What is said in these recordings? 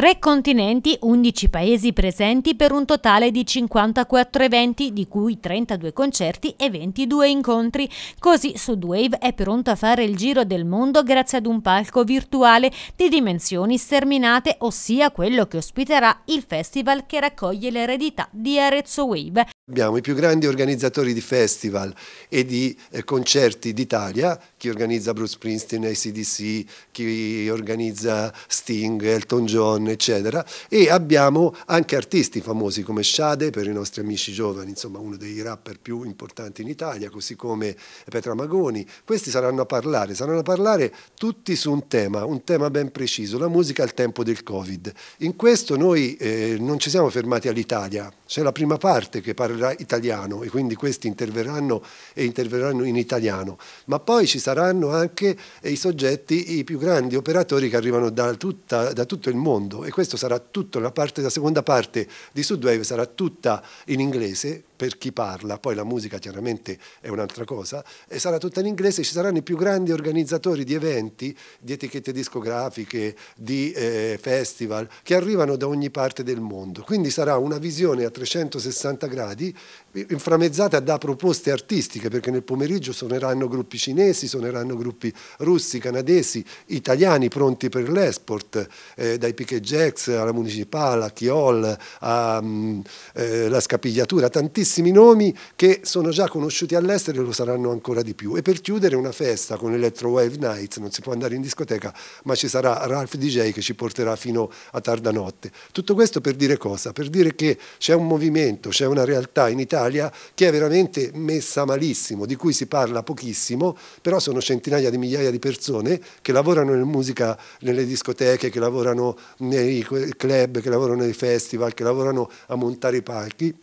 Tre continenti, 11 paesi presenti per un totale di 54 eventi, di cui 32 concerti e 22 incontri. Così Sudwave è pronto a fare il giro del mondo grazie ad un palco virtuale di dimensioni sterminate, ossia quello che ospiterà il festival che raccoglie l'eredità di Arezzo Wave. Abbiamo i più grandi organizzatori di festival e di eh, concerti d'Italia, chi organizza Bruce Springsteen, ACDC, chi organizza Sting, Elton John, Stone, eccetera, e abbiamo anche artisti famosi come Shade, per i nostri amici giovani, insomma uno dei rapper più importanti in Italia, così come Petra Magoni. Questi saranno a parlare, saranno a parlare tutti su un tema, un tema ben preciso, la musica al tempo del Covid. In questo noi eh, non ci siamo fermati all'Italia, c'è la prima parte che parlerà italiano e quindi questi interverranno e interverranno in italiano, ma poi ci saranno anche eh, i soggetti, i più grandi operatori che arrivano da, tutta, da tutto il mondo mondo e questa sarà tutta la, parte, la seconda parte di Sudwave sarà tutta in inglese per chi parla, poi la musica chiaramente è un'altra cosa, e sarà tutta in inglese, ci saranno i più grandi organizzatori di eventi, di etichette discografiche, di eh, festival, che arrivano da ogni parte del mondo. Quindi sarà una visione a 360 gradi, inframmezzata da proposte artistiche, perché nel pomeriggio suoneranno gruppi cinesi, suoneranno gruppi russi, canadesi, italiani pronti per l'export, eh, dai Piquet Jacks alla Municipale, a Chiol, alla um, mm, eh, Scapigliatura, tantissimi tantissimi nomi che sono già conosciuti all'estero e lo saranno ancora di più. E per chiudere una festa con Electro Wave Nights, non si può andare in discoteca, ma ci sarà Ralph DJ che ci porterà fino a tarda notte. Tutto questo per dire cosa? Per dire che c'è un movimento, c'è una realtà in Italia che è veramente messa malissimo, di cui si parla pochissimo, però sono centinaia di migliaia di persone che lavorano in musica nelle discoteche, che lavorano nei club, che lavorano nei festival, che lavorano a montare i palchi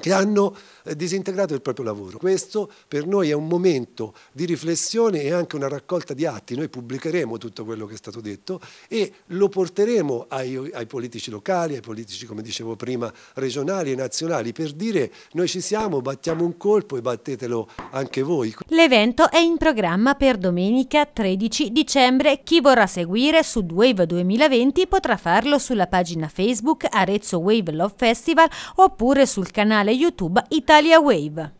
che hanno eh, disintegrato il proprio lavoro. Questo per noi è un momento di riflessione e anche una raccolta di atti. Noi pubblicheremo tutto quello che è stato detto e lo porteremo ai, ai politici locali, ai politici, come dicevo prima, regionali e nazionali per dire noi ci siamo, battiamo un colpo e battetelo anche voi. L'evento è in programma per domenica 13 dicembre. Chi vorrà seguire su Wave 2020 potrà farlo sulla pagina Facebook Arezzo Wave Love Festival oppure sul canale canale YouTube Italia Wave.